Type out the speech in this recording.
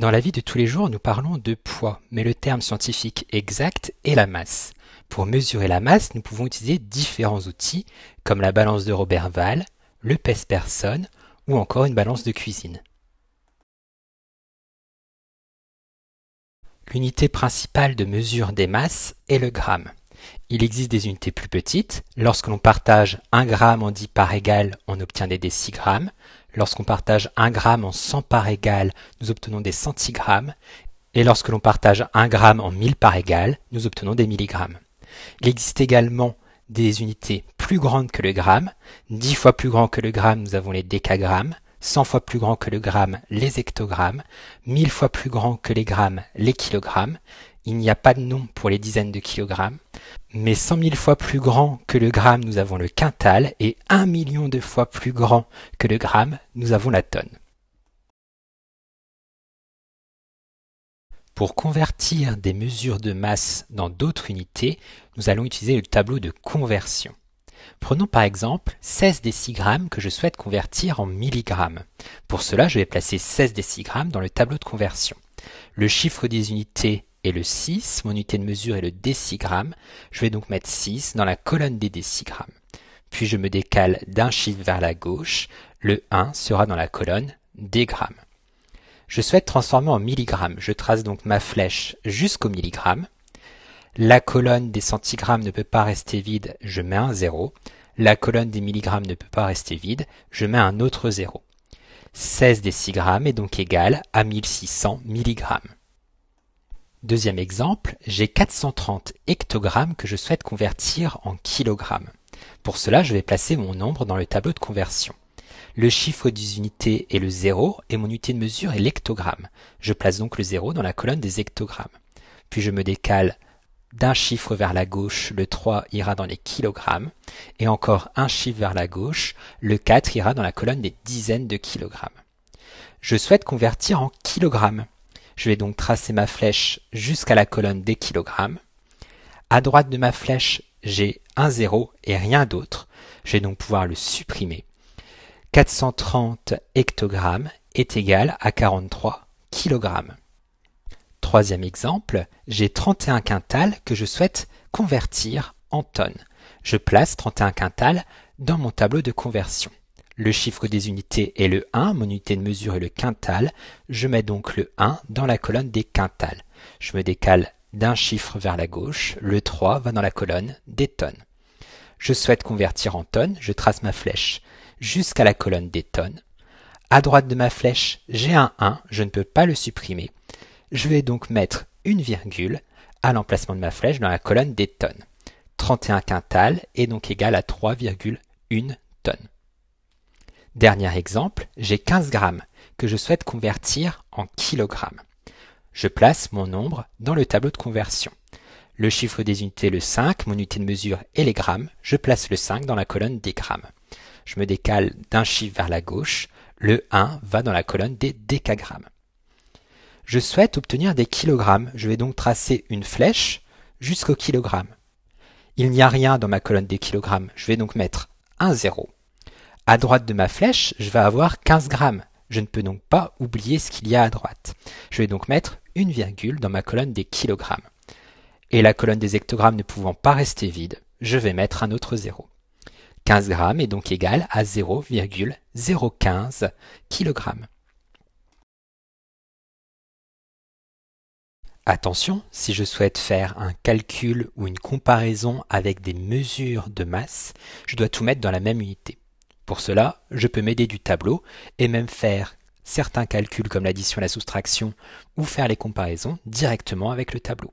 Dans la vie de tous les jours, nous parlons de poids, mais le terme scientifique exact est la masse. Pour mesurer la masse, nous pouvons utiliser différents outils, comme la balance de Robert le pèse-personne ou encore une balance de cuisine. L'unité principale de mesure des masses est le gramme. Il existe des unités plus petites. Lorsque l'on partage 1 gramme en 10 par égal, on obtient des décigrammes. Lorsqu'on partage 1 gramme en 100 parts égales, nous obtenons des centigrammes, et lorsque l'on partage 1 gramme en 1000 parts égales, nous obtenons des milligrammes. Il existe également des unités plus grandes que le gramme. 10 fois plus grand que le gramme, nous avons les décagrammes. 100 fois plus grand que le gramme, les hectogrammes. 1000 fois plus grand que les grammes, les kilogrammes il n'y a pas de nom pour les dizaines de kilogrammes, mais 100 000 fois plus grand que le gramme, nous avons le quintal, et 1 million de fois plus grand que le gramme, nous avons la tonne. Pour convertir des mesures de masse dans d'autres unités, nous allons utiliser le tableau de conversion. Prenons par exemple 16 décigrammes que je souhaite convertir en milligrammes. Pour cela, je vais placer 16 décigrammes dans le tableau de conversion. Le chiffre des unités et le 6, mon unité de mesure est le décigramme, je vais donc mettre 6 dans la colonne des décigrammes. Puis je me décale d'un chiffre vers la gauche, le 1 sera dans la colonne des grammes. Je souhaite transformer en milligrammes, je trace donc ma flèche jusqu'au milligramme. La colonne des centigrammes ne peut pas rester vide, je mets un 0. La colonne des milligrammes ne peut pas rester vide, je mets un autre 0. 16 décigrammes est donc égal à 1600 milligrammes. Deuxième exemple, j'ai 430 hectogrammes que je souhaite convertir en kilogrammes. Pour cela, je vais placer mon nombre dans le tableau de conversion. Le chiffre des unités est le 0 et mon unité de mesure est l'hectogramme. Je place donc le 0 dans la colonne des hectogrammes. Puis je me décale d'un chiffre vers la gauche, le 3 ira dans les kilogrammes, et encore un chiffre vers la gauche, le 4 ira dans la colonne des dizaines de kilogrammes. Je souhaite convertir en kilogrammes. Je vais donc tracer ma flèche jusqu'à la colonne des kilogrammes. À droite de ma flèche, j'ai un zéro et rien d'autre. Je vais donc pouvoir le supprimer. 430 hectogrammes est égal à 43 kg. Troisième exemple, j'ai 31 quintales que je souhaite convertir en tonnes. Je place 31 quintales dans mon tableau de conversion. Le chiffre des unités est le 1, mon unité de mesure est le quintal. Je mets donc le 1 dans la colonne des quintals. Je me décale d'un chiffre vers la gauche, le 3 va dans la colonne des tonnes. Je souhaite convertir en tonnes, je trace ma flèche jusqu'à la colonne des tonnes. À droite de ma flèche, j'ai un 1, je ne peux pas le supprimer. Je vais donc mettre une virgule à l'emplacement de ma flèche dans la colonne des tonnes. 31 quintals est donc égal à 3,1 tonnes. Dernier exemple, j'ai 15 grammes que je souhaite convertir en kilogrammes. Je place mon nombre dans le tableau de conversion. Le chiffre des unités le 5, mon unité de mesure est les grammes, je place le 5 dans la colonne des grammes. Je me décale d'un chiffre vers la gauche, le 1 va dans la colonne des décagrammes. Je souhaite obtenir des kilogrammes, je vais donc tracer une flèche jusqu'au kilogramme. Il n'y a rien dans ma colonne des kilogrammes, je vais donc mettre un 0 à droite de ma flèche, je vais avoir 15 grammes. Je ne peux donc pas oublier ce qu'il y a à droite. Je vais donc mettre une virgule dans ma colonne des kilogrammes. Et la colonne des hectogrammes ne pouvant pas rester vide, je vais mettre un autre zéro. 15 grammes est donc égal à 0,015 kg. Attention, si je souhaite faire un calcul ou une comparaison avec des mesures de masse, je dois tout mettre dans la même unité. Pour cela, je peux m'aider du tableau et même faire certains calculs comme l'addition et la soustraction ou faire les comparaisons directement avec le tableau.